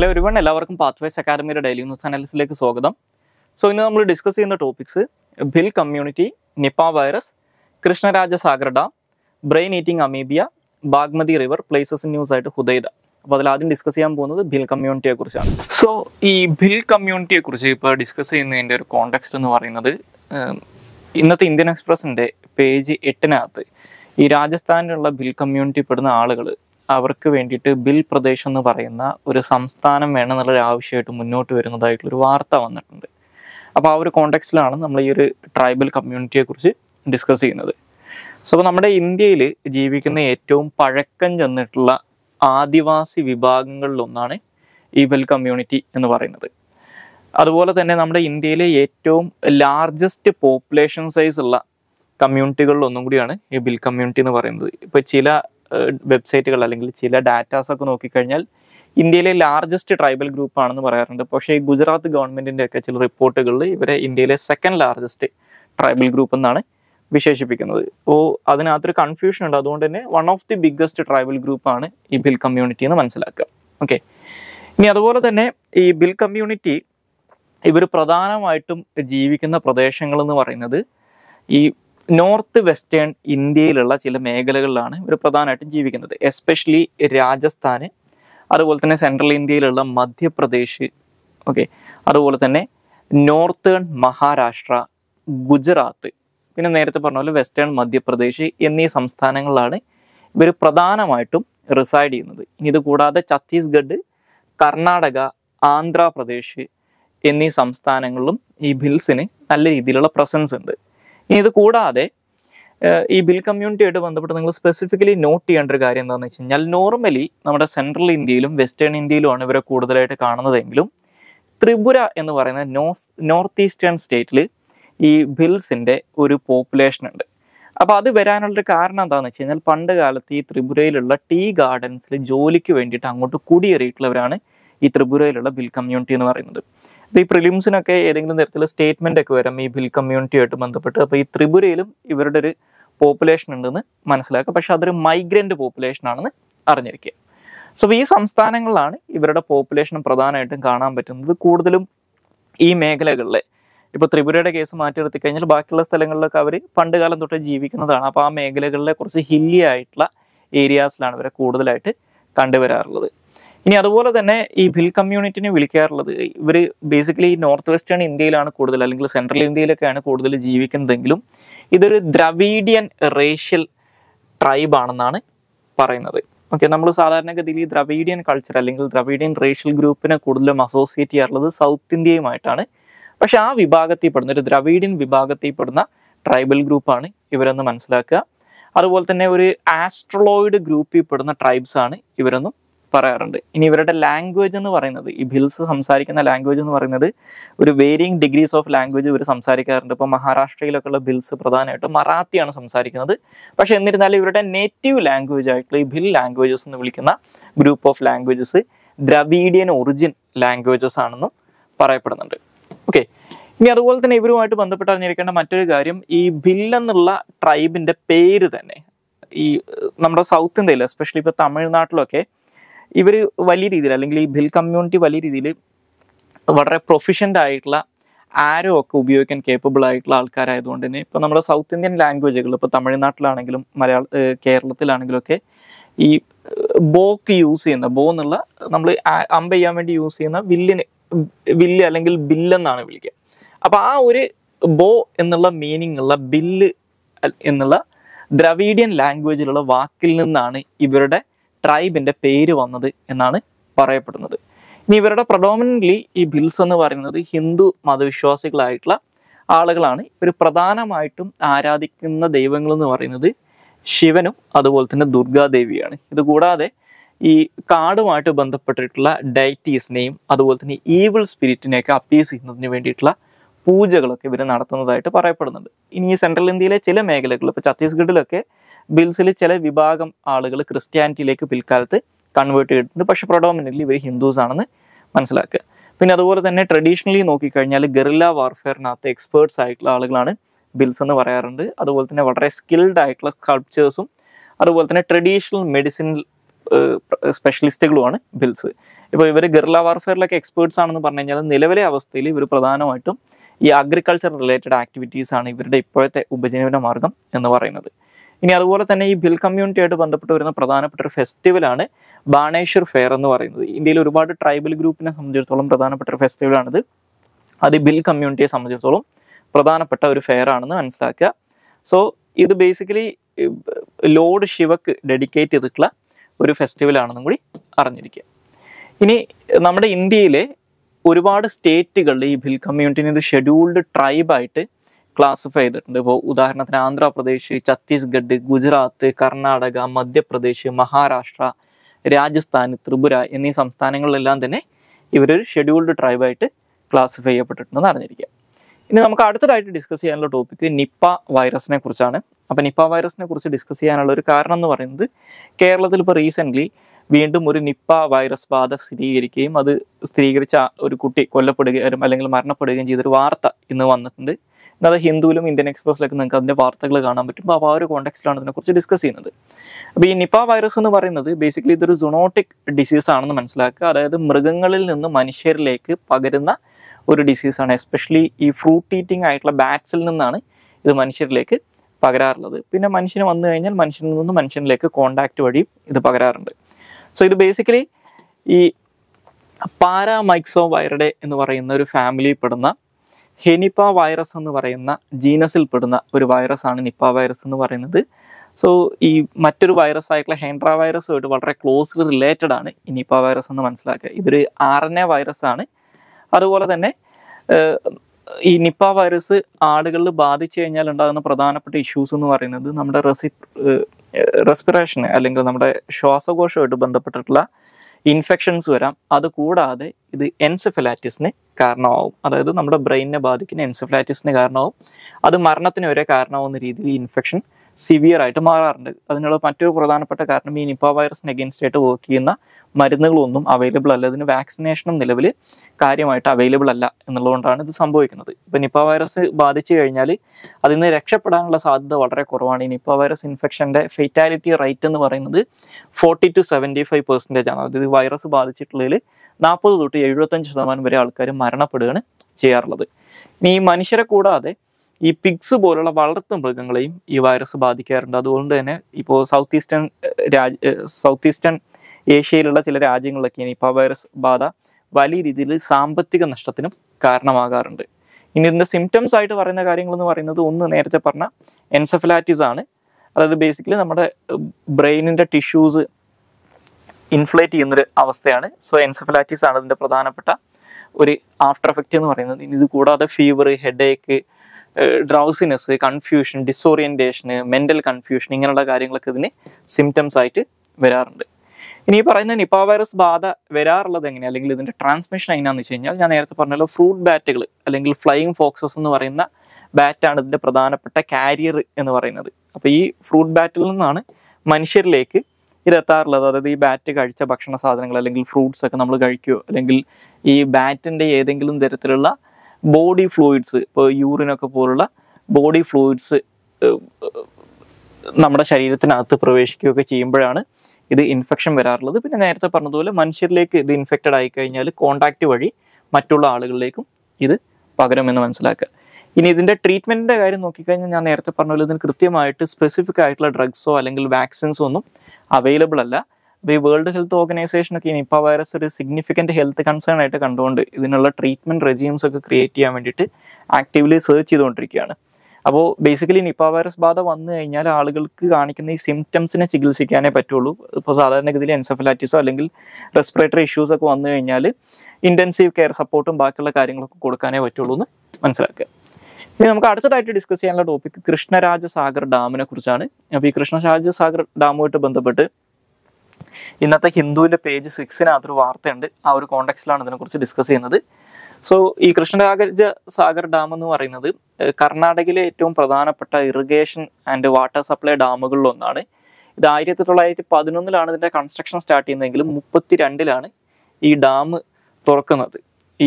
hello ഒരുവൺ എല്ലാവർക്കും pathways അക്കാദമിയുടെ daily news അനാലിസിലേക്ക് സ്വാഗതം സോ ഇന്ന് നമ്മൾ ഡിസ്കസ് ചെയ്യുന്ന topics Bhil community Nipah virus Krishnarajasagar dam brain eating amoeba Bagmati river places news ആയിട്ട് ഹുദൈദ അപ്പോൾ അതിൽ ആദ്യം ഡിസ്കസ് ചെയ്യാൻ പോകുന്നത് ബിൽ കമ്മ്യൂണിറ്റിയെ കുറിച്ചാണ് സോ ഈ ബിൽ കമ്മ്യൂണിറ്റിയെ കുറിച്ച് ഇപ്പോൾ ഡിസ്കസ് ചെയ്യുന്നതിൻ്റെ ഒരു കോണ്ടെക്സ്റ്റ് എന്ന് പറയുന്നത് ഇന്നത്തെ ഇന്ത്യൻ എക്സ്പ്രസിൻ്റെ പേജ് എട്ടിനകത്ത് ഈ രാജസ്ഥാനിലുള്ള ബിൽ കമ്മ്യൂണിറ്റി പെടുന്ന ആളുകൾ അവർക്ക് വേണ്ടിയിട്ട് ബിൽ പ്രദേശ് എന്ന് പറയുന്ന ഒരു സംസ്ഥാനം വേണമെന്നുള്ളൊരു ആവശ്യമായിട്ട് മുന്നോട്ട് വരുന്നതായിട്ടുള്ളൊരു വാർത്ത വന്നിട്ടുണ്ട് അപ്പോൾ ആ ഒരു കോണ്ടെക്സ്റ്റിലാണ് നമ്മൾ ഈ ഒരു ട്രൈബൽ കമ്മ്യൂണിറ്റിയെക്കുറിച്ച് ഡിസ്കസ് ചെയ്യുന്നത് സോ അപ്പോൾ നമ്മുടെ ഇന്ത്യയിൽ ജീവിക്കുന്ന ഏറ്റവും പഴക്കം ചെന്നിട്ടുള്ള ആദിവാസി വിഭാഗങ്ങളിലൊന്നാണ് ഈ ബിൽ കമ്മ്യൂണിറ്റി എന്ന് പറയുന്നത് അതുപോലെ തന്നെ നമ്മുടെ ഇന്ത്യയിലെ ഏറ്റവും ലാർജസ്റ്റ് പോപ്പുലേഷൻ സൈസ് ഉള്ള കമ്മ്യൂണിറ്റികളിൽ ഒന്നും കൂടിയാണ് ഈ ബിൽ കമ്മ്യൂണിറ്റി എന്ന് പറയുന്നത് ഇപ്പോൾ ചില വെബ്സൈറ്റുകൾ അല്ലെങ്കിൽ ചില ഡാറ്റാസ് ഒക്കെ നോക്കിക്കഴിഞ്ഞാൽ ഇന്ത്യയിലെ ലാർജസ്റ്റ് ട്രൈബൽ ഗ്രൂപ്പ് ആണെന്ന് പറയാറുണ്ട് പക്ഷേ ഈ ഗുജറാത്ത് ഗവൺമെന്റിന്റെ ഒക്കെ ചില റിപ്പോർട്ടുകളിൽ ഇവരെ ഇന്ത്യയിലെ സെക്കൻഡ് ലാർജസ്റ്റ് ട്രൈബൽ ഗ്രൂപ്പ് എന്നാണ് വിശേഷിപ്പിക്കുന്നത് അപ്പോൾ അതിനകത്തൊരു കൺഫ്യൂഷൻ ഉണ്ട് അതുകൊണ്ട് തന്നെ one of the biggest tribal ആണ് ഈ ബിൽ കമ്മ്യൂണിറ്റി എന്ന് മനസ്സിലാക്കുക ഓക്കെ ഇനി അതുപോലെ തന്നെ ഈ ബിൽ കമ്മ്യൂണിറ്റി ഇവർ പ്രധാനമായിട്ടും ജീവിക്കുന്ന പ്രദേശങ്ങൾ എന്ന് പറയുന്നത് ഈ നോർത്ത് വെസ്റ്റേൺ ഇന്ത്യയിലുള്ള ചില മേഖലകളിലാണ് ഇവർ പ്രധാനമായിട്ടും ജീവിക്കുന്നത് എസ്പെഷ്യലി രാജസ്ഥാന് അതുപോലെ തന്നെ സെൻട്രൽ ഇന്ത്യയിലുള്ള മധ്യപ്രദേശ് ഓക്കെ അതുപോലെ തന്നെ നോർത്തേൺ മഹാരാഷ്ട്ര ഗുജറാത്ത് പിന്നെ നേരത്തെ പറഞ്ഞ പോലെ വെസ്റ്റേൺ മധ്യപ്രദേശ് എന്നീ സംസ്ഥാനങ്ങളിലാണ് ഇവർ പ്രധാനമായിട്ടും റിസൈഡ് ചെയ്യുന്നത് ഇനി ഇത് കൂടാതെ ഛത്തീസ്ഗഡ് കർണാടക ആന്ധ്രാപ്രദേശ് എന്നീ സംസ്ഥാനങ്ങളിലും ഈ ബിൽസിന് നല്ല രീതിയിലുള്ള പ്രസൻസ് ഉണ്ട് ഇനി ഇത് കൂടാതെ ഈ ബിൽ കമ്മ്യൂണിറ്റിയായിട്ട് ബന്ധപ്പെട്ട് നിങ്ങൾ സ്പെസിഫിക്കലി നോട്ട് ചെയ്യേണ്ട ഒരു കാര്യം എന്താണെന്ന് വെച്ച് കഴിഞ്ഞാൽ നോർമലി നമ്മുടെ സെൻട്രൽ ഇന്ത്യയിലും വെസ്റ്റേൺ ഇന്ത്യയിലുമാണ് ഇവരെ കൂടുതലായിട്ട് കാണുന്നതെങ്കിലും ത്രിപുര എന്ന് പറയുന്ന നോർത്ത് ഈസ്റ്റേൺ സ്റ്റേറ്റിൽ ഈ ബിൽസിൻ്റെ ഒരു പോപ്പുലേഷൻ ഉണ്ട് അപ്പോൾ അത് വരാനുള്ളൊരു കാരണം എന്താണെന്ന് വെച്ച് കഴിഞ്ഞാൽ പണ്ട് കാലത്ത് ഈ ത്രിപുരയിലുള്ള ടീ ഗാർഡൻസിൽ ജോലിക്ക് വേണ്ടിയിട്ട് അങ്ങോട്ട് കുടിയേറിയിട്ടുള്ളവരാണ് ഈ ത്രിപുരയിലുള്ള ബിൽ കമ്മ്യൂണിറ്റി എന്ന് പറയുന്നത് അപ്പോൾ ഈ പ്രിലിംസിനൊക്കെ ഏതെങ്കിലും തരത്തിലുള്ള സ്റ്റേറ്റ്മെൻ്റ് ഒക്കെ വരാം ഈ ബിൽ കമ്മ്യൂണിറ്റിയായിട്ട് ബന്ധപ്പെട്ട് അപ്പോൾ ഈ ത്രിപുരയിലും ഇവരുടെ ഒരു പോപ്പുലേഷൻ ഉണ്ടെന്ന് മനസ്സിലാക്കുക പക്ഷെ അതൊരു മൈഗ്രൻ്റ് പോപ്പുലേഷൻ ആണെന്ന് അറിഞ്ഞിരിക്കുക സോ ഈ സംസ്ഥാനങ്ങളിലാണ് ഇവരുടെ പോപ്പുലേഷൻ പ്രധാനമായിട്ടും കാണാൻ പറ്റുന്നത് കൂടുതലും ഈ മേഖലകളിലെ ഇപ്പൊ ത്രിപുരയുടെ കേസ് മാറ്റി നിർത്തി കഴിഞ്ഞാൽ ബാക്കിയുള്ള സ്ഥലങ്ങളിലൊക്കെ അവർ പണ്ട് കാലം തൊട്ട് ജീവിക്കുന്നതാണ് അപ്പോൾ ആ മേഖലകളിലെ കുറച്ച് ഹില്ലി ആയിട്ടുള്ള ഏരിയാസിലാണ് ഇവരെ കൂടുതലായിട്ട് കണ്ടുവരാറുള്ളത് ഇനി അതുപോലെ തന്നെ ഈ ഭിൽ കമ്മ്യൂണിറ്റിനെ വിളിക്കാറുള്ളത് ഇവർ ബേസിക്കലി നോർത്ത് വെസ്റ്റേൺ ഇന്ത്യയിലാണ് കൂടുതൽ അല്ലെങ്കിൽ സെൻട്രൽ ഇന്ത്യയിലൊക്കെയാണ് കൂടുതൽ ജീവിക്കുന്നതെങ്കിലും ഇതൊരു ദ്രവീഡിയൻ റേഷ്യൽ ട്രൈബ് ആണെന്നാണ് പറയുന്നത് ഓക്കെ നമ്മൾ സാധാരണഗതിയിൽ ദ്രവീഡിയൻ കൾച്ചർ അല്ലെങ്കിൽ ദ്രവീഡിയൻ റേഷ്യൽ ഗ്രൂപ്പിനെ കൂടുതലും അസോസിയേറ്റ് ചെയ്യാറുള്ളത് സൗത്ത് ഇന്ത്യയുമായിട്ടാണ് പക്ഷെ ആ വിഭാഗത്തിൽ പെടുന്ന ഒരു ദ്രവീഡിയൻ പെടുന്ന ട്രൈബൽ ഗ്രൂപ്പാണ് ഇവരെന്ന് മനസ്സിലാക്കുക അതുപോലെ തന്നെ ഒരു ആസ്ട്രോയിഡ് ഗ്രൂപ്പിൽ പെടുന്ന ട്രൈബ്സ് ആണ് ഇവരെന്നും പറയാറുണ്ട് ഇനി ഇവരുടെ ലാംഗ്വേജ് എന്ന് പറയുന്നത് ഈ ബിൽസ് സംസാരിക്കുന്ന ലാംഗ്വേജ് എന്ന് പറയുന്നത് ഒരു വേരിയിങ് ഡിഗ്രീസ് ഓഫ് ലാംഗ്വേജ് ഇവർ സംസാരിക്കാറുണ്ട് ഇപ്പോൾ മഹാരാഷ്ട്രയിലൊക്കെ ഉള്ള ബിൽസ് പ്രധാനമായിട്ടും മറാത്തിയാണ് സംസാരിക്കുന്നത് പക്ഷേ എന്നിരുന്നാലും ഇവരുടെ നേറ്റീവ് ലാംഗ്വേജ് ആയിട്ടുള്ള ഈ ബിൽ ലാംഗ്വേജസ് എന്ന് വിളിക്കുന്ന group of languages Dravidian origin languages ആണെന്നും പറയപ്പെടുന്നുണ്ട് ഓക്കെ ഇനി അതുപോലെ തന്നെ ഇവരുമായിട്ട് ബന്ധപ്പെട്ട് അറിഞ്ഞിരിക്കേണ്ട മറ്റൊരു കാര്യം ഈ ഭില്ലെന്നുള്ള ട്രൈബിൻ്റെ പേര് തന്നെ ഈ നമ്മുടെ സൗത്ത് ഇന്ത്യയിൽ എസ്പെഷ്യലി ഇപ്പോൾ തമിഴ്നാട്ടിലൊക്കെ ഇവർ വലിയ രീതിയിൽ അല്ലെങ്കിൽ ഈ ബിൽ കമ്മ്യൂണിറ്റി വലിയ രീതിയിൽ വളരെ പ്രൊഫിഷ്യൻ്റ് ആയിട്ടുള്ള ആരോ ഒക്കെ ഉപയോഗിക്കാൻ കേപ്പബിൾ ആയിട്ടുള്ള ആൾക്കാരായതുകൊണ്ട് തന്നെ ഇപ്പോൾ നമ്മുടെ സൗത്ത് ഇന്ത്യൻ ലാംഗ്വേജുകൾ ഇപ്പോൾ തമിഴ്നാട്ടിലാണെങ്കിലും മലയാള കേരളത്തിലാണെങ്കിലും ഒക്കെ ഈ ബോക്ക് യൂസ് ചെയ്യുന്ന ബോ എന്നുള്ള നമ്മൾ അമ്പ ചെയ്യാൻ വേണ്ടി യൂസ് ചെയ്യുന്ന വില്ലിന് വില്ല് അല്ലെങ്കിൽ ബില്ലെന്നാണ് വിളിക്കുക അപ്പോൾ ആ ഒരു ബോ എന്നുള്ള മീനിങ് ഉള്ള ബില്ല് എന്നുള്ള ദ്രവീഡിയൻ ലാംഗ്വേജിലുള്ള വാക്കിൽ നിന്നാണ് ഇവരുടെ ട്രൈബിൻ്റെ പേര് വന്നത് എന്നാണ് പറയപ്പെടുന്നത് ഇനി ഇവരുടെ പ്രൊഡോമിനൻ്റ്ലി ഈ ബിൽസ് എന്ന് പറയുന്നത് ഹിന്ദു മതവിശ്വാസികളായിട്ടുള്ള ആളുകളാണ് ഇവർ പ്രധാനമായിട്ടും ആരാധിക്കുന്ന ദൈവങ്ങൾ എന്ന് പറയുന്നത് ശിവനും അതുപോലെ തന്നെ ദുർഗാദേവിയാണ് ഇതുകൂടാതെ ഈ കാടുമായിട്ട് ബന്ധപ്പെട്ടിട്ടുള്ള ഡയറ്റീസിനെയും അതുപോലെ തന്നെ ഈവിൾ സ്പിരിറ്റിനെയൊക്കെ അപ്പീസ് ചെയ്യുന്നതിന് വേണ്ടിയിട്ടുള്ള പൂജകളൊക്കെ ഇവർ നടത്തുന്നതായിട്ട് പറയപ്പെടുന്നുണ്ട് ഇനി ഈ സെൻട്രൽ ഇന്ത്യയിലെ ചില മേഖലകളിൽ ഇപ്പോൾ ഛത്തീസ്ഗഡിലൊക്കെ ബിൽസിൽ ചില വിഭാഗം ആളുകൾ ക്രിസ്ത്യാനിറ്റിയിലേക്ക് പിൽക്കാലത്ത് കൺവേർട്ട് ചെയ്തിട്ടുണ്ട് പക്ഷെ പ്രൊഡോമിനൻ്റ്ലി ഇവർ ഹിന്ദുസ് ആണെന്ന് മനസ്സിലാക്കുക പിന്നെ അതുപോലെ തന്നെ ട്രഡീഷണലി നോക്കിക്കഴിഞ്ഞാൽ ഗറില്ല വാർഫെയറിനകത്ത് എക്സ്പേർട്സ് ആയിട്ടുള്ള ആളുകളാണ് ബിൽസ് എന്ന് പറയാറുണ്ട് അതുപോലെ തന്നെ വളരെ സ്കിൽഡ് ആയിട്ടുള്ള സ്കൾപ്ചേഴ്സും അതുപോലെ തന്നെ ട്രഡീഷണൽ മെഡിസിൻ സ്പെഷ്യലിസ്റ്റുകളുമാണ് ബിൽസ് ഇപ്പോൾ ഇവർ ഗറില്ല വാർഫെയറിലൊക്കെ എക്സ്പേർട്സ് ആണെന്ന് പറഞ്ഞു കഴിഞ്ഞാൽ നിലവിലെ അവസ്ഥയിൽ ഇവർ പ്രധാനമായിട്ടും ഈ അഗ്രികൾച്ചർ റിലേറ്റഡ് ആക്ടിവിറ്റീസ് ആണ് ഇവരുടെ ഇപ്പോഴത്തെ ഉപജീവന മാർഗം എന്ന് പറയുന്നത് ഇനി അതുപോലെ തന്നെ ഈ ബിൽ കമ്മ്യൂണിറ്റിയായിട്ട് ബന്ധപ്പെട്ട് വരുന്ന പ്രധാനപ്പെട്ട ഒരു ഫെസ്റ്റിവലാണ് ബാണേശ്വർ ഫെയർ എന്ന് പറയുന്നത് ഇന്ത്യയിൽ ഒരുപാട് ട്രൈബൽ ഗ്രൂപ്പിനെ സംബന്ധിച്ചിടത്തോളം പ്രധാനപ്പെട്ട ഒരു ഫെസ്റ്റിവലാണിത് അത് ബിൽ കമ്മ്യൂണിറ്റിയെ സംബന്ധിച്ചിടത്തോളം പ്രധാനപ്പെട്ട ഒരു ഫെയർ ആണെന്ന് മനസ്സിലാക്കുക സോ ഇത് ബേസിക്കലി ലോഡ് ശിവക്ക് ഡെഡിക്കേറ്റ് ചെയ്തിട്ടുള്ള ഒരു ഫെസ്റ്റിവലാണെന്നും കൂടി അറിഞ്ഞിരിക്കുക ഇനി നമ്മുടെ ഇന്ത്യയിലെ ഒരുപാട് സ്റ്റേറ്റുകളിൽ ഈ ബിൽ കമ്മ്യൂണിറ്റിനെ ഒരു ഷെഡ്യൂൾഡ് ട്രൈബായിട്ട് ക്ലാസിഫൈ ചെയ്തിട്ടുണ്ട് ഇപ്പോൾ ഉദാഹരണത്തിന് ആന്ധ്രാപ്രദേശ് ഛത്തീസ്ഗഡ് ഗുജറാത്ത് കർണാടക മധ്യപ്രദേശ് മഹാരാഷ്ട്ര രാജസ്ഥാൻ ത്രിപുര എന്നീ സംസ്ഥാനങ്ങളിലെല്ലാം തന്നെ ഇവരൊരു ഷെഡ്യൂൾഡ് ട്രൈബായിട്ട് ക്ലാസിഫൈ ചെയ്യപ്പെട്ടിട്ടുണ്ടെന്ന് അറിഞ്ഞിരിക്കുക ഇനി നമുക്ക് അടുത്തതായിട്ട് ഡിസ്കസ് ചെയ്യാനുള്ള ടോപ്പിക്ക് നിപ്പ വൈറസിനെ കുറിച്ചാണ് അപ്പം നിപ്പ വൈറസിനെ കുറിച്ച് ഡിസ്കസ് ചെയ്യാനുള്ള ഒരു കാരണം എന്ന് പറയുന്നത് കേരളത്തിൽ ഇപ്പോൾ റീസെൻ്റ്ലി വീണ്ടും ഒരു നിപ്പ വൈറസ് ബാധ സ്ഥിരീകരിക്കുകയും അത് സ്ഥിരീകരിച്ച ഒരു കുട്ടി കൊല്ലപ്പെടുകയും അല്ലെങ്കിൽ മരണപ്പെടുകയും ചെയ്തൊരു വാർത്ത ഇന്ന് വന്നിട്ടുണ്ട് അത് ഹിന്ദുവിലും ഇന്ത്യൻ എക്സ്പ്രസിലൊക്കെ നിങ്ങൾക്ക് അതിൻ്റെ വാർത്തകൾ കാണാൻ പറ്റും അപ്പോൾ ആ ഒരു കോണ്ടെക്സ്റ്റിലാണ് അതിനെക്കുറിച്ച് ഡിസ്കസ് ചെയ്യുന്നത് അപ്പോൾ ഈ നിപ്പ വൈറസ് എന്ന് പറയുന്നത് ബേസിക്കലി ഇതൊരു സുണോട്ടിക് ഡിസീസ് ആണെന്ന് മനസ്സിലാക്കുക അതായത് മൃഗങ്ങളിൽ നിന്ന് മനുഷ്യരിലേക്ക് പകരുന്ന ഒരു ഡിസീസാണ് എസ്പെഷ്യലി ഈ ഫ്രൂട്ട് ഈറ്റിംഗ് ആയിട്ടുള്ള ബാറ്റ്സിൽ നിന്നാണ് ഇത് മനുഷ്യരിലേക്ക് പകരാറുള്ളത് പിന്നെ മനുഷ്യന് വന്നു കഴിഞ്ഞാൽ മനുഷ്യനിൽ നിന്ന് മനുഷ്യനിലേക്ക് കോണ്ടാക്ട് വഴിയും ഇത് പകരാറുണ്ട് സോ ഇത് ബേസിക്കലി ഈ പാരാമൈക്സോ വൈറഡെ എന്ന് പറയുന്ന ഒരു ഫാമിലിയിൽ പെടുന്ന ഹെനിപ്പ വൈറസ് എന്ന് പറയുന്ന ജീനസിൽപ്പെടുന്ന ഒരു വൈറസ് ആണ് നിപ്പ വൈറസ് എന്ന് പറയുന്നത് സോ ഈ മറ്റൊരു വൈറസ് ആയിട്ടുള്ള ഹെൻഡ്ര വൈറസുമായിട്ട് വളരെ ക്ലോസ്ലി റിലേറ്റഡ് ആണ് ഈ നിപ്പ വൈറസ് എന്ന് മനസ്സിലാക്കുക ഇതൊരു ആർ എൻ എ വൈറസ് ആണ് അതുപോലെ തന്നെ ഈ നിപ്പ വൈറസ് ആളുകളിൽ ബാധിച്ചു കഴിഞ്ഞാൽ ഉണ്ടാകുന്ന പ്രധാനപ്പെട്ട ഇഷ്യൂസ് എന്ന് പറയുന്നത് നമ്മുടെ റെസി റെസ്പിറേഷൻ അല്ലെങ്കിൽ നമ്മുടെ ശ്വാസകോശമായിട്ട് ബന്ധപ്പെട്ടിട്ടുള്ള ഇൻഫെക്ഷൻസ് വരാം അതുകൂടാതെ ഇത് എൻസെഫലാറ്റിസിനെ കാരണമാവും അതായത് നമ്മുടെ ബ്രെയിനിനെ ബാധിക്കുന്ന എൻസഫ്ലാറ്റിസിന് കാരണമാവും അത് മരണത്തിന് വരെ കാരണമാവുന്ന രീതിയിൽ ഈ ഇൻഫെക്ഷൻ സിവിയർ ആയിട്ട് മാറാറുണ്ട് അതിനുള്ള മറ്റൊരു പ്രധാനപ്പെട്ട കാരണം ഈ നിപ്പ വൈറസിന് അഗേൻസ്റ്റ് ആയിട്ട് വർക്ക് ചെയ്യുന്ന മരുന്നുകളൊന്നും അവൈലബിൾ അല്ല അതിന് വാക്സിനേഷനും നിലവിൽ കാര്യമായിട്ട് അവൈലബിൾ അല്ല എന്നുള്ളതുകൊണ്ടാണ് ഇത് സംഭവിക്കുന്നത് ഇപ്പം നിപ്പ വൈറസ് ബാധിച്ചു കഴിഞ്ഞാൽ അതിൽ നിന്ന് രക്ഷപ്പെടാനുള്ള സാധ്യത വളരെ കുറവാണ് ഈ നിപ്പ വൈറസ് ഇൻഫെക്ഷൻ്റെ ഫെറ്റാലിറ്റി റേറ്റ് എന്ന് പറയുന്നത് forty to seventy five percentage ആണ് അതായത് വൈറസ് ബാധിച്ചിട്ടുള്ളതിൽ നാൽപ്പത് തൊട്ട് എഴുപത്തഞ്ച് ശതമാനം വരെ ആൾക്കാർ മരണപ്പെടുകയാണ് ചെയ്യാറുള്ളത് ഇനി ഈ മനുഷ്യരെ കൂടാതെ ഈ പിഗ്സ് പോലുള്ള വളർത്തു മൃഗങ്ങളെയും ഈ വൈറസ് ബാധിക്കാറുണ്ട് അതുകൊണ്ട് തന്നെ ഇപ്പോൾ സൗത്ത് ഈസ്റ്റേൺ രാജ് സൗത്ത് ഈസ്റ്റേൺ ഏഷ്യയിലുള്ള ചില രാജ്യങ്ങളിലൊക്കെ ഇപ്പോൾ വൈറസ് ബാധ വലിയ രീതിയിൽ സാമ്പത്തിക നഷ്ടത്തിനും കാരണമാകാറുണ്ട് ഇനി ഇതിൻ്റെ സിംറ്റംസ് ആയിട്ട് പറയുന്ന കാര്യങ്ങൾ എന്ന് പറയുന്നത് ഒന്ന് നേരത്തെ പറഞ്ഞ എൻസഫലാറ്റിസ് ആണ് അതായത് ബേസിക്കലി നമ്മുടെ ബ്രെയിനിൻ്റെ ടിഷ്യൂസ് ഇൻഫ്ലേറ്റ് ചെയ്യുന്നൊരു അവസ്ഥയാണ് സോ എൻസഫലാറ്റിസ് ആണ് അതിൻ്റെ പ്രധാനപ്പെട്ട ഒരു ആഫ്റ്റർ എഫക്റ്റ് എന്ന് പറയുന്നത് ഇനി ഇത് കൂടാതെ fever headache drowsiness confusion ഡിസോറിയൻറ്റേഷന് മെൻ്റൽ കൺഫ്യൂഷൻ ഇങ്ങനെയുള്ള കാര്യങ്ങളൊക്കെ ഇതിന് സിംറ്റംസ് ആയിട്ട് വരാറുണ്ട് ഇനി ഈ പറയുന്ന നിപ്പ വൈറസ് ബാധ വരാറുള്ളത് എങ്ങനെയാണ് അല്ലെങ്കിൽ ഇതിൻ്റെ ട്രാൻസ്മിഷൻ എങ്ങനെയാണെന്ന് വെച്ച് കഴിഞ്ഞാൽ ഞാൻ നേരത്തെ പറഞ്ഞല്ലോ ഫ്രൂട്ട് ബാറ്റുകൾ അല്ലെങ്കിൽ ഫ്ലൈയിങ് ഫോക്സസ് എന്ന് പറയുന്ന ബാറ്റാണ് ഇതിൻ്റെ പ്രധാനപ്പെട്ട കാരിയർ എന്ന് പറയുന്നത് അപ്പോൾ ഈ ഫ്രൂട്ട് ബാറ്റിൽ നിന്നാണ് മനുഷ്യരിലേക്ക് ഇതെത്താറുള്ളത് അതായത് ഈ ബാറ്റ് കഴിച്ച ഭക്ഷണ സാധനങ്ങൾ അല്ലെങ്കിൽ ഫ്രൂട്ട്സ് ഒക്കെ നമ്മൾ കഴിക്കുകയോ അല്ലെങ്കിൽ ഈ ബാറ്റിൻ്റെ ഏതെങ്കിലും തരത്തിലുള്ള ബോഡി ഫ്ലൂയിഡ്സ് ഇപ്പോൾ യൂറിനൊക്കെ പോലുള്ള ബോഡി ഫ്ലൂയിഡ്സ് നമ്മുടെ ശരീരത്തിനകത്ത് പ്രവേശിക്കുകയൊക്കെ ചെയ്യുമ്പോഴാണ് ഇത് ഇൻഫെക്ഷൻ വരാറുള്ളത് പിന്നെ നേരത്തെ പറഞ്ഞതുപോലെ മനുഷ്യരിലേക്ക് ഇത് ഇൻഫെക്റ്റഡ് ആയി കഴിഞ്ഞാൽ കോണ്ടാക്റ്റ് വഴി മറ്റുള്ള ആളുകളിലേക്കും ഇത് എന്ന് മനസ്സിലാക്കുക ഇനി ഇതിൻ്റെ ട്രീറ്റ്മെൻറ്റിൻ്റെ കാര്യം നോക്കിക്കഴിഞ്ഞാൽ ഞാൻ നേരത്തെ പറഞ്ഞ പോലെ ഇതിന് കൃത്യമായിട്ട് സ്പെസിഫിക് ആയിട്ടുള്ള ഡ്രഗ്സോ അല്ലെങ്കിൽ വാക്സിൻസോ ഒന്നും അവൈലബിൾ അല്ല അപ്പോൾ ഈ വേൾഡ് ഹെൽത്ത് ഓർഗനൈസേഷൻ ഒക്കെ നിപ്പ വൈറസ് ഒരു സിഗ്നിഫിക്കൻറ്റ് ഹെൽത്ത് കൺസേൺ ആയിട്ട് കണ്ടുകൊണ്ട് ഇതിനുള്ള ട്രീറ്റ്മെൻറ്റ് റെജീംസ് ഒക്കെ ക്രിയേറ്റ് ചെയ്യാൻ വേണ്ടിയിട്ട് ആക്റ്റീവ്ലി സെർച്ച് ചെയ്തുകൊണ്ടിരിക്കുകയാണ് അപ്പോൾ ബേസിക്കലി നിപ്പ വൈറസ് ബാധ വന്നു കഴിഞ്ഞാൽ ആളുകൾക്ക് കാണിക്കുന്ന ഈ സിംറ്റംസിനെ ചികിത്സിക്കാനേ പറ്റുള്ളൂ ഇപ്പോൾ സാധാരണഗതിയിൽ എൻസെഫലാറ്റിസോ അല്ലെങ്കിൽ റെസ്പിറേറ്ററി ഇഷ്യൂസൊക്കെ ഒക്കെ വന്നു കഴിഞ്ഞാൽ ഇൻറ്റൻസീവ് കെയർ സപ്പോർട്ടും ബാക്കിയുള്ള കാര്യങ്ങളൊക്കെ കൊടുക്കാനേ പറ്റുള്ളൂ എന്ന് മനസ്സിലാക്കുക ഇനി നമുക്ക് അടുത്തതായിട്ട് ഡിസ്കസ് ചെയ്യാനുള്ള ടോപ്പിക് കൃഷ്ണരാജ സാഗർ ഡാമിനെ കുറിച്ചാണ് അപ്പൊ ഈ കൃഷ്ണരാജ സാഗർ ഡാമുമായിട്ട് ബന്ധപ്പെട്ട് ഇന്നത്തെ ഹിന്ദുവിന്റെ പേജ് സിക്സിനകത്ത് ഒരു വാർത്തയുണ്ട് ആ ഒരു കോണ്ടെക്സ്റ്റിലാണ് കുറിച്ച് ഡിസ്കസ് ചെയ്യുന്നത് സോ ഈ കൃഷ്ണരാജ സാഗർ ഡാം എന്ന് പറയുന്നത് കർണാടകയിലെ ഏറ്റവും പ്രധാനപ്പെട്ട ഇറിഗേഷൻ ആൻഡ് വാട്ടർ സപ്ലൈ ഡാമുകളിൽ ഒന്നാണ് ഇത് ആയിരത്തി തൊള്ളായിരത്തി പതിനൊന്നിലാണ് ഇതിൻ്റെ കൺസ്ട്രക്ഷൻ സ്റ്റാർട്ട് ചെയ്യുന്നതെങ്കിലും മുപ്പത്തി രണ്ടിലാണ് ഈ ഡാം തുറക്കുന്നത്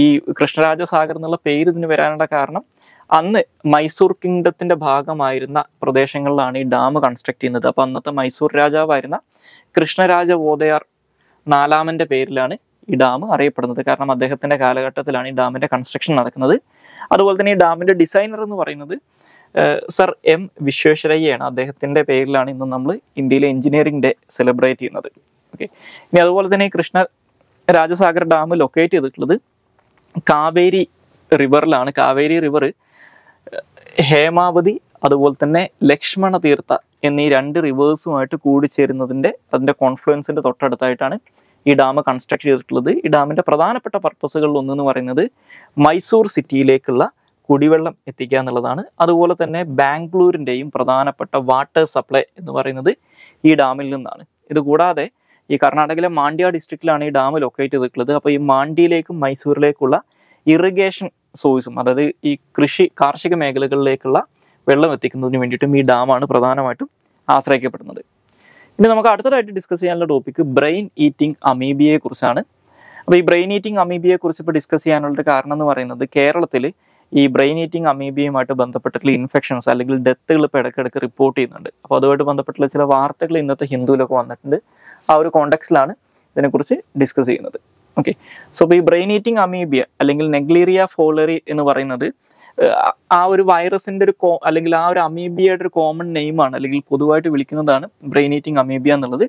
ഈ കൃഷ്ണരാജ സാഗർ എന്നുള്ള പേര് ഇതിന് വരാനുള്ള കാരണം അന്ന് മൈസൂർ കിങ്ഡത്തിന്റെ ഭാഗമായിരുന്ന പ്രദേശങ്ങളിലാണ് ഈ ഡാം കൺസ്ട്രക്ട് ചെയ്യുന്നത് അപ്പൊ അന്നത്തെ മൈസൂർ രാജാവായിരുന്ന കൃഷ്ണരാജവോദയാർ നാലാമന്റെ പേരിലാണ് ഈ ഡാം അറിയപ്പെടുന്നത് കാരണം അദ്ദേഹത്തിന്റെ കാലഘട്ടത്തിലാണ് ഈ ഡാമിന്റെ കൺസ്ട്രക്ഷൻ നടക്കുന്നത് അതുപോലെ തന്നെ ഈ ഡാമിന്റെ ഡിസൈനർ എന്ന് പറയുന്നത് സർ എം വിശ്വേശ്വരയ്യാണ് അദ്ദേഹത്തിന്റെ പേരിലാണ് ഇന്ന് നമ്മൾ ഇന്ത്യയിലെ എഞ്ചിനീയറിംഗ് ഡേ സെലിബ്രേറ്റ് ചെയ്യുന്നത് ഓക്കെ ഇനി അതുപോലെ തന്നെ കൃഷ്ണ രാജസാഗർ ഡാം ലൊക്കേറ്റ് ചെയ്തിട്ടുള്ളത് കാവേരി റിവറിലാണ് കാവേരി റിവർ ഹേമാവതി അതുപോലെ തന്നെ ലക്ഷ്മണ തീർത്ഥ എന്നീ രണ്ട് റിവേഴ്സുമായിട്ട് കൂടിച്ചേരുന്നതിൻ്റെ അതിൻ്റെ കോൺഫ്ലുവൻസിൻ്റെ തൊട്ടടുത്തായിട്ടാണ് ഈ ഡാം കൺസ്ട്രക്ട് ചെയ്തിട്ടുള്ളത് ഈ ഡാമിൻ്റെ പ്രധാനപ്പെട്ട പർപ്പസുകളിൽ ഒന്നെന്ന് പറയുന്നത് മൈസൂർ സിറ്റിയിലേക്കുള്ള കുടിവെള്ളം എത്തിക്കുക എന്നുള്ളതാണ് അതുപോലെ തന്നെ ബാംഗ്ലൂരിൻ്റെയും പ്രധാനപ്പെട്ട വാട്ടർ സപ്ലൈ എന്ന് പറയുന്നത് ഈ ഡാമിൽ നിന്നാണ് ഇതുകൂടാതെ ഈ കർണാടകയിലെ മാണ്ഡ്യ ഡിസ്ട്രിക്റ്റിലാണ് ഈ ഡാം ലൊക്കേറ്റ് ചെയ്തിട്ടുള്ളത് അപ്പോൾ ഈ മാണ്ഡ്യയിലേക്കും മൈസൂരിലേക്കുള്ള ഇറിഗേഷൻ സോഴ്സും അതായത് ഈ കൃഷി കാർഷിക മേഖലകളിലേക്കുള്ള വെള്ളം എത്തിക്കുന്നതിന് വേണ്ടിയിട്ടും ഈ ഡാമാണ് പ്രധാനമായിട്ടും ആശ്രയിക്കപ്പെടുന്നത് ഇനി നമുക്ക് അടുത്തതായിട്ട് ഡിസ്കസ് ചെയ്യാനുള്ള ടോപ്പിക്ക് ബ്രെയിൻ ഈറ്റിംഗ് അമീബിയെ കുറിച്ചാണ് അപ്പോൾ ഈ ബ്രെയിൻ ഈറ്റിംഗ് അമീബിയെ കുറിച്ച് ഇപ്പോൾ ഡിസ്കസ് ചെയ്യാനുള്ള കാരണം എന്ന് പറയുന്നത് കേരളത്തിൽ ഈ ബ്രെയിൻ ഈറ്റിംഗ് അമീബിയുമായിട്ട് ബന്ധപ്പെട്ടിട്ടുള്ള ഇൻഫെക്ഷൻസ് അല്ലെങ്കിൽ ഡെത്തുകൾ ഇപ്പോൾ ഇടയ്ക്കിടയ്ക്ക് റിപ്പോർട്ട് ചെയ്യുന്നുണ്ട് അപ്പോൾ അതുമായിട്ട് ബന്ധപ്പെട്ടുള്ള ചില വാർത്തകൾ ഇന്നത്തെ ഹിന്ദുവിലൊക്കെ വന്നിട്ടുണ്ട് ആ ഒരു കോണ്ടക്സ്റ്റിലാണ് ഇതിനെക്കുറിച്ച് ഡിസ്കസ് ചെയ്യുന്നത് ഓക്കെ സോ ഈ ബ്രെയിൻ ഈറ്റിംഗ് അമീബിയ അല്ലെങ്കിൽ നെഗ്ലീറിയ ഫോളറി എന്ന് പറയുന്നത് ആ ഒരു വൈറസിന്റെ ഒരു കോ അല്ലെങ്കിൽ ആ ഒരു അമീബിയയുടെ ഒരു കോമൺ നെയിമാണ് അല്ലെങ്കിൽ പൊതുവായിട്ട് വിളിക്കുന്നതാണ് ബ്രെയിൻ ഈറ്റിംഗ് അമീബിയ എന്നുള്ളത്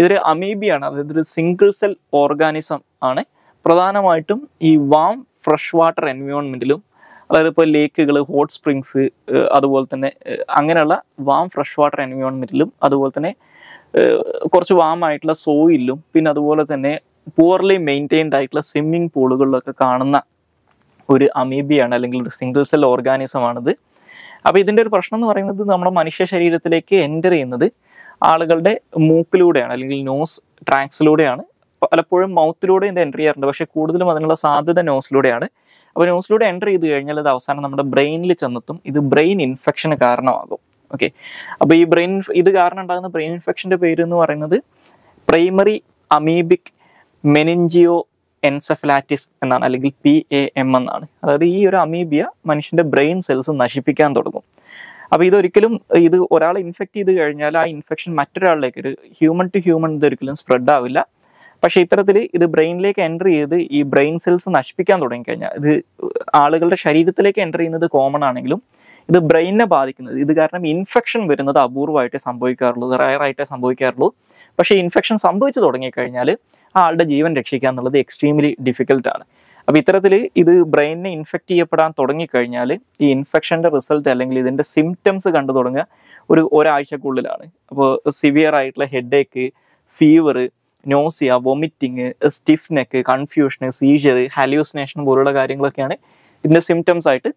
ഇതൊരു അമീബിയാണ് അതായത് ഒരു സിംഗിൾ സെൽ ഓർഗാനിസം ആണ് പ്രധാനമായിട്ടും ഈ വാം ഫ്രഷ് വാട്ടർ എൻവയോൺമെന്റിലും അതായത് ഇപ്പോൾ ലേക്കുകൾ ഹോട്ട് സ്പ്രിങ്സ് അതുപോലെ തന്നെ അങ്ങനെയുള്ള വാം ഫ്രഷ് വാട്ടർ എൻവയോൺമെന്റിലും അതുപോലെ തന്നെ കുറച്ച് വാമായിട്ടുള്ള സോയിലും പിന്നെ അതുപോലെ തന്നെ പൂവർലി മെയിൻറ്റെയിൻഡ് ആയിട്ടുള്ള സ്വിമ്മിങ് പൂളുകളിലൊക്കെ കാണുന്ന ഒരു അമീബിയാണ് അല്ലെങ്കിൽ ഒരു സിംഗിൾ സെൽ ഓർഗാനിസമാണിത് അപ്പോൾ ഇതിൻ്റെ ഒരു പ്രശ്നം എന്ന് പറയുന്നത് നമ്മുടെ മനുഷ്യ ശരീരത്തിലേക്ക് എൻ്റർ ചെയ്യുന്നത് ആളുകളുടെ മൂക്കിലൂടെയാണ് അല്ലെങ്കിൽ നോസ് ട്രാക്സിലൂടെയാണ് പലപ്പോഴും മൗത്തിലൂടെ ഇത് എൻ്റർ ചെയ്യാറുണ്ട് പക്ഷേ കൂടുതലും അതിനുള്ള സാധ്യത നോസിലൂടെയാണ് അപ്പോൾ നോസിലൂടെ എൻ്റർ ചെയ്ത് കഴിഞ്ഞാൽ അത് അവസാനം നമ്മുടെ ബ്രെയിനിൽ ചെന്നെത്തും ഇത് ബ്രെയിൻ ഇൻഫെക്ഷന് കാരണമാകും ഓക്കെ അപ്പോൾ ഈ ബ്രെയിൻ ഇത് കാരണം ഉണ്ടാകുന്ന ബ്രെയിൻ ഇൻഫെക്ഷൻ്റെ പേര് എന്ന് പറയുന്നത് പ്രൈമറി അമീബിക് മെനിഞ്ചിയോ എൻസഫലാറ്റിസ് എന്നാണ് അല്ലെങ്കിൽ പി എ എം എന്നാണ് അതായത് ഈ ഒരു അമീബിയ മനുഷ്യൻ്റെ ബ്രെയിൻ സെൽസ് നശിപ്പിക്കാൻ തുടങ്ങും അപ്പോൾ ഇതൊരിക്കലും ഇത് ഒരാളെ ഇൻഫെക്റ്റ് ചെയ്ത് കഴിഞ്ഞാൽ ആ ഇൻഫെക്ഷൻ മറ്റൊരാളിലേക്ക് ഒരു ഹ്യൂമൻ ടു ഹ്യൂമൻ ഇതൊരിക്കലും സ്പ്രെഡ് ആവില്ല പക്ഷേ ഇത്തരത്തിൽ ഇത് ബ്രെയിനിലേക്ക് എൻ്റർ ചെയ്ത് ഈ ബ്രെയിൻ സെൽസ് നശിപ്പിക്കാൻ തുടങ്ങിക്കഴിഞ്ഞാൽ ഇത് ആളുകളുടെ ശരീരത്തിലേക്ക് എൻ്റർ ചെയ്യുന്നത് കോമൺ ആണെങ്കിലും ഇത് ബ്രെയിനിനെ ബാധിക്കുന്നത് ഇത് കാരണം ഇൻഫെക്ഷൻ വരുന്നത് അപൂർവമായിട്ടേ സംഭവിക്കാറുള്ളൂ റയറായിട്ടേ സംഭവിക്കാറുള്ളൂ പക്ഷേ ഇൻഫെക്ഷൻ സംഭവിച്ചു തുടങ്ങിക്കഴിഞ്ഞാൽ ആളുടെ ജീവൻ രക്ഷിക്കുക എന്നുള്ളത് എക്സ്ട്രീംലി ഡിഫിക്കൽട്ടാണ് അപ്പോൾ ഇത്തരത്തിൽ ഇത് ബ്രെയിനിനെ ഇൻഫെക്റ്റ് ചെയ്യപ്പെടാൻ തുടങ്ങിക്കഴിഞ്ഞാൽ ഈ ഇൻഫെക്ഷൻ്റെ റിസൾട്ട് അല്ലെങ്കിൽ ഇതിൻ്റെ സിംറ്റംസ് കണ്ടു തുടങ്ങുക ഒരു ഒരാഴ്ചക്കുള്ളിലാണ് അപ്പോൾ സിവിയർ ആയിട്ടുള്ള headache fever nausea vomiting stiff confusion seizure hallucination പോലുള്ള കാര്യങ്ങളൊക്കെയാണ് ഇതിൻ്റെ സിംറ്റംസ് ആയിട്ട്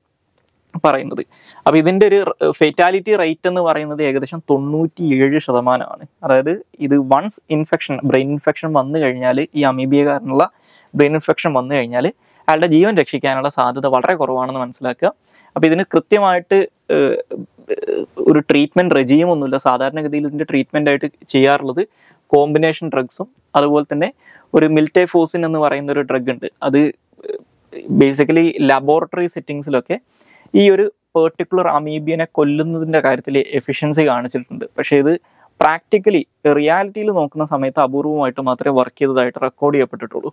പറയുന്നത് അപ്പൊ ഇതിന്റെ ഒരു ഫെറ്റാലിറ്റി റേറ്റ് എന്ന് പറയുന്നത് ഏകദേശം ഏഴ് ശതമാനമാണ് അതായത് ഇത് വൺസ് ഇൻഫെക്ഷൻ ബ്രെയിൻ ഇൻഫെക്ഷൻ വന്നു കഴിഞ്ഞാൽ ഈ അമീബിയ കാരണമുള്ള ബ്രെയിൻ ഇൻഫെക്ഷൻ വന്നു കഴിഞ്ഞാൽ അയാളുടെ ജീവൻ രക്ഷിക്കാനുള്ള സാധ്യത വളരെ കുറവാണെന്ന് മനസ്സിലാക്കുക അപ്പൊ ഇതിന് കൃത്യമായിട്ട് ഒരു ട്രീറ്റ്മെന്റ് ട്രീറ്റ്മെൻറ്റ് ഒന്നുമില്ല സാധാരണഗതിയിൽ ഇതിന്റെ ട്രീറ്റ്മെന്റ് ആയിട്ട് ചെയ്യാറുള്ളത് കോമ്പിനേഷൻ ഡ്രഗ്സും അതുപോലെ തന്നെ ഒരു മിൽറ്റേഫോസിൻ എന്ന് പറയുന്ന ഒരു ഡ്രഗ് ഉണ്ട് അത് ബേസിക്കലി ലബോറട്ടറി സെറ്റിങ്സിലൊക്കെ ഈ ഒരു പെർട്ടിക്കുലർ അമീബിയനെ കൊല്ലുന്നതിൻ്റെ കാര്യത്തിൽ എഫിഷ്യൻസി കാണിച്ചിട്ടുണ്ട് പക്ഷേ ഇത് പ്രാക്ടിക്കലി റിയാലിറ്റിയിൽ നോക്കുന്ന സമയത്ത് അപൂർവമായിട്ട് മാത്രമേ വർക്ക് ചെയ്തതായിട്ട് റെക്കോർഡ് ചെയ്യപ്പെട്ടിട്ടുള്ളൂ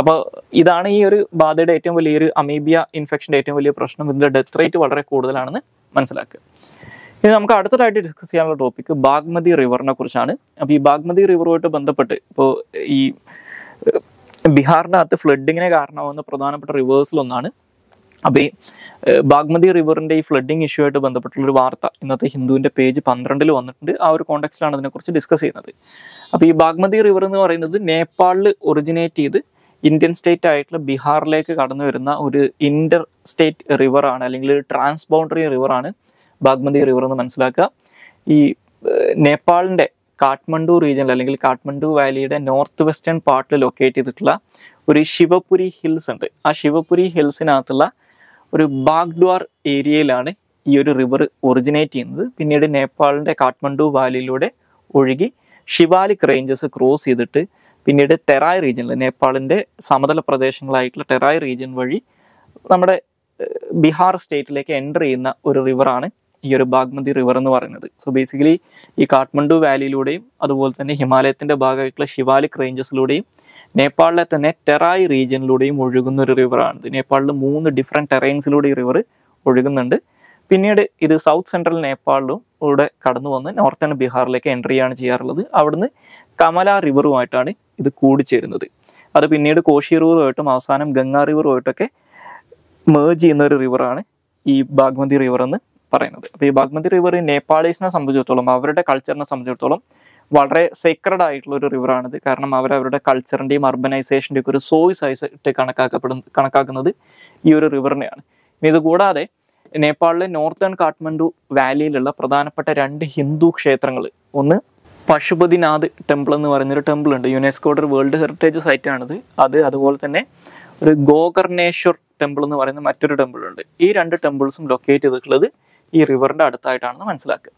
അപ്പോൾ ഇതാണ് ഈ ഒരു ബാധയുടെ ഏറ്റവും വലിയൊരു അമീബിയ ഇൻഫെക്ഷൻ്റെ ഏറ്റവും വലിയ പ്രശ്നം ഇതിൻ്റെ ഡെത്ത് റേറ്റ് വളരെ കൂടുതലാണെന്ന് മനസ്സിലാക്കുക ഇനി നമുക്ക് അടുത്തതായിട്ട് ഡിസ്കസ് ചെയ്യാനുള്ള ടോപ്പിക്ക് ബാഗ്മതി റിവറിനെ കുറിച്ചാണ് അപ്പോൾ ഈ ബാഗ്മതി റിവറുമായിട്ട് ബന്ധപ്പെട്ട് ഇപ്പോൾ ഈ ബീഹാറിനകത്ത് ഫ്ലഡിങ്ങിനെ കാരണമാകുന്ന പ്രധാനപ്പെട്ട റിവേഴ്സിലൊന്നാണ് അപ്പോൾ ഈ ബാഗ്മതി റിവറിൻ്റെ ഈ ഫ്ലഡിങ് ഇഷ്യൂ ആയിട്ട് ബന്ധപ്പെട്ടുള്ളൊരു വാർത്ത ഇന്നത്തെ ഹിന്ദുവിൻ്റെ പേജ് പന്ത്രണ്ടിൽ വന്നിട്ടുണ്ട് ആ ഒരു കോണ്ടെക്സ്റ്റിലാണ് അതിനെക്കുറിച്ച് ഡിസ്കസ് ചെയ്യുന്നത് അപ്പോൾ ഈ ബാഗ്മതി റിവർ എന്ന് പറയുന്നത് നേപ്പാളിൽ ഒറിജിനേറ്റ് ചെയ്ത് ഇന്ത്യൻ സ്റ്റേറ്റ് ആയിട്ടുള്ള ബീഹാറിലേക്ക് കടന്നു വരുന്ന ഒരു ഇന്റർ സ്റ്റേറ്റ് റിവറാണ് അല്ലെങ്കിൽ ഒരു ട്രാൻസ് ബൗണ്ടറി റിവറാണ് ബാഗ്മതി റിവർ എന്ന് മനസ്സിലാക്കുക ഈ നേപ്പാളിൻ്റെ കാഠ്മണ്ഡു റീജിയനിൽ അല്ലെങ്കിൽ കാഠ്മണ്ഡു വാലിയുടെ നോർത്ത് വെസ്റ്റേൺ പാർട്ടിൽ ലൊക്കേറ്റ് ചെയ്തിട്ടുള്ള ഒരു ശിവപുരി ഹിൽസ് ഉണ്ട് ആ ശിവപുരി ഹിൽസിനകത്തുള്ള ഒരു ബാഗ്ദ്വാർ ഏരിയയിലാണ് ഈ ഒരു റിവർ ഒറിജിനേറ്റ് ചെയ്യുന്നത് പിന്നീട് നേപ്പാളിൻ്റെ കാഠ്മണ്ഡു വാലിയിലൂടെ ഒഴുകി ശിവാലിക് റേഞ്ചസ് ക്രോസ് ചെയ്തിട്ട് പിന്നീട് തെറായ് റീജിയനിൽ നേപ്പാളിൻ്റെ സമതല പ്രദേശങ്ങളായിട്ടുള്ള ടെറായ് റീജിയൻ വഴി നമ്മുടെ ബീഹാർ സ്റ്റേറ്റിലേക്ക് എൻ്റർ ചെയ്യുന്ന ഒരു റിവറാണ് ഈ ഒരു ബാഗ്മതി റിവർ എന്ന് പറയുന്നത് സോ ബേസിക്കലി ഈ കാഠ്മണ്ഡു വാലിയിലൂടെയും അതുപോലെ തന്നെ ഹിമാലയത്തിൻ്റെ ഭാഗമായിട്ടുള്ള ശിവാലിക് റേഞ്ചസിലൂടെയും നേപ്പാളിലെ തന്നെ ടെറായി റീജിയനിലൂടെയും ഒഴുകുന്ന ഒരു റിവറാണ് ഇത് നേപ്പാളിൽ മൂന്ന് ഡിഫറെൻറ്റ് ടെറൈൻസിലൂടെ ഈ റിവർ ഒഴുകുന്നുണ്ട് പിന്നീട് ഇത് സൗത്ത് സെൻട്രൽ നേപ്പാളിലും ഇവിടെ കടന്നു വന്ന് നോർത്തേൺ ബീഹാറിലേക്ക് എൻട്രിയാണ് ചെയ്യാറുള്ളത് അവിടുന്ന് കമല റിവറുമായിട്ടാണ് ഇത് കൂടിച്ചേരുന്നത് അത് പിന്നീട് കോശി റിവറുമായിട്ടും അവസാനം ഗംഗാ റിവറുമായിട്ടൊക്കെ മേജ് ചെയ്യുന്ന ഒരു റിവറാണ് ഈ ബാഗ്മതി റിവർ എന്ന് പറയുന്നത് അപ്പോൾ ഈ ബാഗ്മതി റിവർ നേപ്പാളീസിനെ സംബന്ധിച്ചിടത്തോളം അവരുടെ കൾച്ചറിനെ സംബന്ധിച്ചിടത്തോളം വളരെ സീക്രഡ് ആയിട്ടുള്ള ഒരു റിവറാണിത് കാരണം അവർ അവരുടെ കൾച്ചറിൻ്റെയും അർബനൈസേഷൻ്റെയും ഒരു സോയ്സ് ആയിട്ട് കണക്കാക്കപ്പെടുന്ന കണക്കാക്കുന്നത് ഈ ഒരു റിവറിനെയാണ് ഇനി ഇതുകൂടാതെ നേപ്പാളിലെ നോർത്തേൺ കാഠ്മണ്ഡു വാലിയിലുള്ള പ്രധാനപ്പെട്ട രണ്ട് ഹിന്ദു ക്ഷേത്രങ്ങൾ ഒന്ന് പശുപതിനാഥ് ടെമ്പിൾ എന്ന് പറയുന്നൊരു ടെമ്പിൾ ഉണ്ട് യുനെസ്കോയുടെ ഒരു വേൾഡ് ഹെറിറ്റേജ് സൈറ്റാണിത് അത് അതുപോലെ തന്നെ ഒരു ഗോകർണേശ്വർ ടെമ്പിൾ എന്ന് പറയുന്ന മറ്റൊരു ടെമ്പിൾ ഉണ്ട് ഈ രണ്ട് ടെമ്പിൾസും ലൊക്കേറ്റ് ചെയ്തിട്ടുള്ളത് ഈ റിവറിൻ്റെ അടുത്തായിട്ടാണെന്ന് മനസ്സിലാക്കുക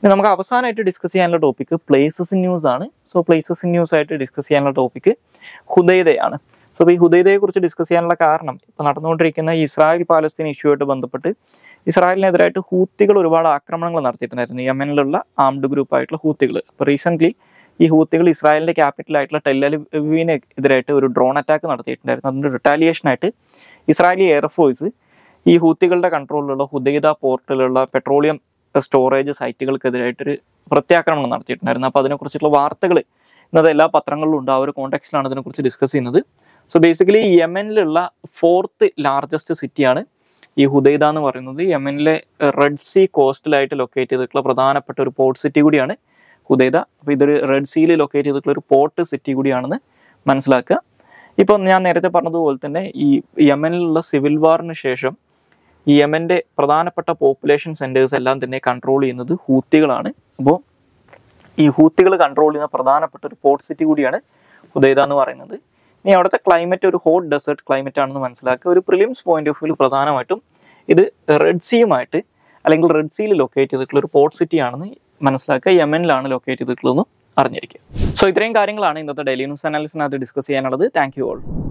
ഇനി നമുക്ക് അവസാനമായിട്ട് ഡിസ്കസ് ചെയ്യാനുള്ള ടോപ്പിക്ക് പ്ലേസസ് ന്യൂസ് ആണ് സോ പ്ലേസസ് ന്യൂസ് ആയിട്ട് ഡിസ്കസ് ചെയ്യാനുള്ള ടോപ്പിക്ക് ഹുദൈദയാണ് സോ ഈ ഹുദയതയെ കുറിച്ച് ഡിസ്കസ് ചെയ്യാനുള്ള കാരണം ഇപ്പൊ നടന്നുകൊണ്ടിരിക്കുന്ന ഇസ്രായേൽ പാലസ്തീൻ ആയിട്ട് ബന്ധപ്പെട്ട് ഇസ്രായേലിനെതിരായിട്ട് ഹൂത്തികൾ ഒരുപാട് ആക്രമണങ്ങൾ നടത്തിയിട്ടുണ്ടായിരുന്നു യമനിലുള്ള ആംഡ് ഗ്രൂപ്പ് ആയിട്ടുള്ള ഹൂത്തികൾ അപ്പോൾ റീസെൻ്റ്ലി ഈ ഹൂത്തികൾ ഇസ്രായേലിൻ്റെ ആയിട്ടുള്ള ടെല്ലലിവിനെ എതിരായിട്ട് ഒരു ഡ്രോൺ അറ്റാക്ക് നടത്തിയിട്ടുണ്ടായിരുന്നു അതിൻ്റെ ആയിട്ട് ഇസ്രായേലി എയർഫോഴ്സ് ഈ ഹൂത്തികളുടെ കൺട്രോളിലുള്ള ഹുദൈദ പോർട്ടിലുള്ള പെട്രോളിയം സ്റ്റോറേജ് സൈറ്റുകൾക്കെതിരായിട്ടൊരു പ്രത്യാക്രമണം നടത്തിയിട്ടുണ്ടായിരുന്നു അപ്പോൾ അതിനെക്കുറിച്ചിട്ടുള്ള വാർത്തകൾ ഇന്നത്തെ എല്ലാ പത്രങ്ങളിലും ഉണ്ട് ആ ഒരു കോണ്ടെക്സ്റ്റിലാണ് അതിനെക്കുറിച്ച് ഡിസ്കസ് ചെയ്യുന്നത് സോ ബേസിക്കലി യമനിലുള്ള ഫോർത്ത് ലാർജസ്റ്റ് സിറ്റിയാണ് ഈ ഹുദൈദ എന്ന് പറയുന്നത് യമനിലെ റെഡ് സീ കോസ്റ്റിലായിട്ട് ലൊക്കേറ്റ് ചെയ്തിട്ടുള്ള പ്രധാനപ്പെട്ട ഒരു പോർട്ട് സിറ്റി കൂടിയാണ് ഹുദൈദ അപ്പോൾ ഇതൊരു റെഡ് സീയിൽ ലൊക്കേറ്റ് ചെയ്തിട്ടുള്ള ഒരു പോർട്ട് സിറ്റി കൂടിയാണെന്ന് മനസ്സിലാക്കുക ഇപ്പോൾ ഞാൻ നേരത്തെ പറഞ്ഞതുപോലെ തന്നെ ഈ യമനിലുള്ള സിവിൽ വാറിന് ശേഷം യമൻ്റെ പ്രധാനപ്പെട്ട പോപ്പുലേഷൻ സെൻറ്റേഴ്സ് എല്ലാം തന്നെ കൺട്രോൾ ചെയ്യുന്നത് ഹൂത്തികളാണ് അപ്പോൾ ഈ ഹൂത്തികൾ കൺട്രോൾ ചെയ്യുന്ന പ്രധാനപ്പെട്ട ഒരു പോർട്ട് സിറ്റി കൂടിയാണ് ഹുദൈദ എന്ന് പറയുന്നത് ഇനി അവിടുത്തെ ക്ലൈമറ്റ് ഒരു ഹോട്ട് ഡെസേർട്ട് ക്ലൈമറ്റ് ആണെന്ന് മനസ്സിലാക്കുക ഒരു പ്രിലിംസ് പോയിന്റ് ഓഫ് വ്യൂ പ്രധാനമായിട്ടും ഇത് റെഡ് സിയുമായിട്ട് അല്ലെങ്കിൽ റെഡ് സിയിൽ ലൊക്കേറ്റ് ചെയ്തിട്ടുള്ള ഒരു പോർട്ട് സിറ്റി ആണെന്ന് മനസ്സിലാക്കുക യമനിലാണ് ലൊക്കേറ്റ് ചെയ്തിട്ടുള്ളതെന്നും അറിഞ്ഞിരിക്കുക സോ ഇത്രയും കാര്യങ്ങളാണ് ഇന്നത്തെ ഡെയിലി ന്യൂസ് അനാലിസിനകത്ത് ഡിസ്കസ് ചെയ്യാനുള്ളത് താങ്ക് യു ഓൾ